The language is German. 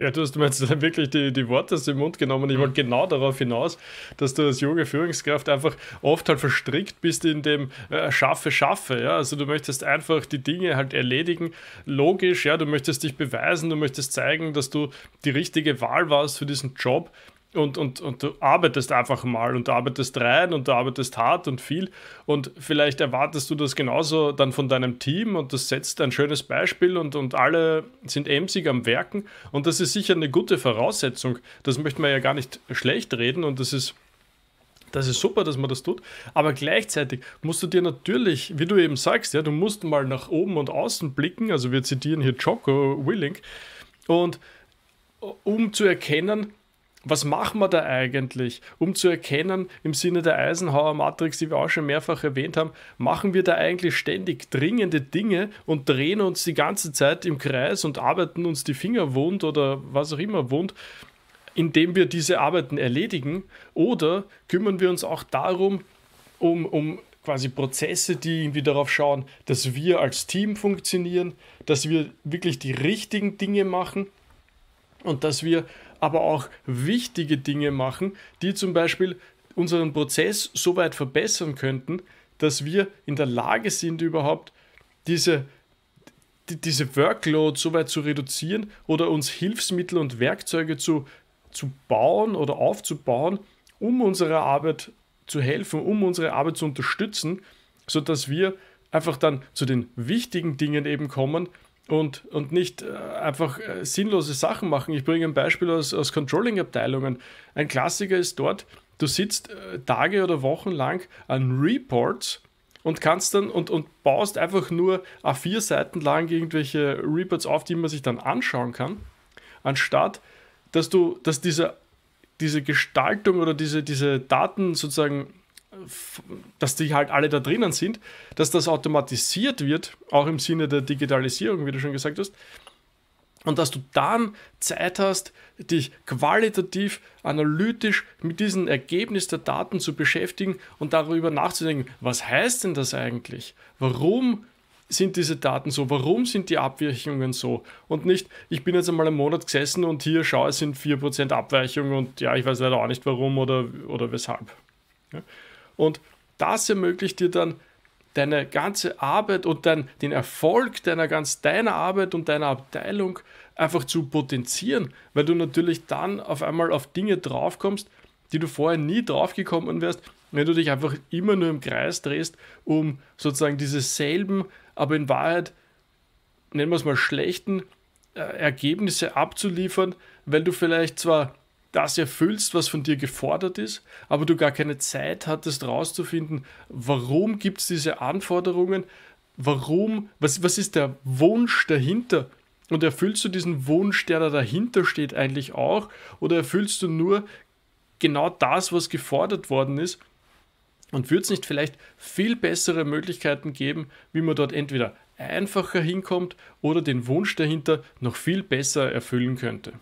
Ja, du hast mir jetzt wirklich die, die Worte aus dem Mund genommen. Ich wollte mhm. genau darauf hinaus, dass du als junge Führungskraft einfach oft halt verstrickt bist in dem äh, scharfe Schaffe. Ja? Also du möchtest einfach die Dinge halt erledigen, logisch, ja, du möchtest dich beweisen, du möchtest zeigen, dass du die richtige Wahl warst für diesen Job und, und, und du arbeitest einfach mal und du arbeitest rein und du arbeitest hart und viel und vielleicht erwartest du das genauso dann von deinem Team und das setzt ein schönes Beispiel und, und alle sind emsig am Werken und das ist sicher eine gute Voraussetzung. Das möchte man ja gar nicht schlecht reden und das ist das ist super, dass man das tut, aber gleichzeitig musst du dir natürlich, wie du eben sagst, ja, du musst mal nach oben und außen blicken, also wir zitieren hier Jocko Willing und um zu erkennen, was machen wir da eigentlich, um zu erkennen, im Sinne der Eisenhower Matrix, die wir auch schon mehrfach erwähnt haben, machen wir da eigentlich ständig dringende Dinge und drehen uns die ganze Zeit im Kreis und arbeiten uns die Finger wund oder was auch immer wund, indem wir diese Arbeiten erledigen? Oder kümmern wir uns auch darum, um, um quasi Prozesse, die irgendwie darauf schauen, dass wir als Team funktionieren, dass wir wirklich die richtigen Dinge machen und dass wir aber auch wichtige Dinge machen, die zum Beispiel unseren Prozess so weit verbessern könnten, dass wir in der Lage sind, überhaupt diese, die, diese Workload so weit zu reduzieren oder uns Hilfsmittel und Werkzeuge zu, zu bauen oder aufzubauen, um unserer Arbeit zu helfen, um unsere Arbeit zu unterstützen, sodass wir einfach dann zu den wichtigen Dingen eben kommen und, und nicht äh, einfach äh, sinnlose Sachen machen. Ich bringe ein Beispiel aus, aus Controlling-Abteilungen. Ein Klassiker ist dort, du sitzt äh, Tage oder Wochen lang an Reports und kannst dann und, und baust einfach nur A4 Seiten lang irgendwelche Reports auf, die man sich dann anschauen kann, anstatt dass du, dass diese, diese Gestaltung oder diese, diese Daten sozusagen dass die halt alle da drinnen sind, dass das automatisiert wird, auch im Sinne der Digitalisierung, wie du schon gesagt hast, und dass du dann Zeit hast, dich qualitativ, analytisch mit diesem Ergebnis der Daten zu beschäftigen und darüber nachzudenken, was heißt denn das eigentlich? Warum sind diese Daten so? Warum sind die Abweichungen so? Und nicht, ich bin jetzt einmal einen Monat gesessen und hier schaue, es sind 4% Abweichung und ja, ich weiß leider auch nicht warum oder, oder weshalb. Ja? Und das ermöglicht dir dann deine ganze Arbeit und dann den Erfolg deiner ganz deiner Arbeit und deiner Abteilung einfach zu potenzieren, weil du natürlich dann auf einmal auf Dinge draufkommst, die du vorher nie draufgekommen wärst, wenn du dich einfach immer nur im Kreis drehst, um sozusagen diese selben, aber in Wahrheit, nennen wir es mal schlechten äh, Ergebnisse abzuliefern, weil du vielleicht zwar das erfüllst, was von dir gefordert ist, aber du gar keine Zeit hattest, rauszufinden, warum gibt es diese Anforderungen, warum, was, was ist der Wunsch dahinter? Und erfüllst du diesen Wunsch, der da dahinter steht, eigentlich auch? Oder erfüllst du nur genau das, was gefordert worden ist? Und wird es nicht vielleicht viel bessere Möglichkeiten geben, wie man dort entweder einfacher hinkommt oder den Wunsch dahinter noch viel besser erfüllen könnte?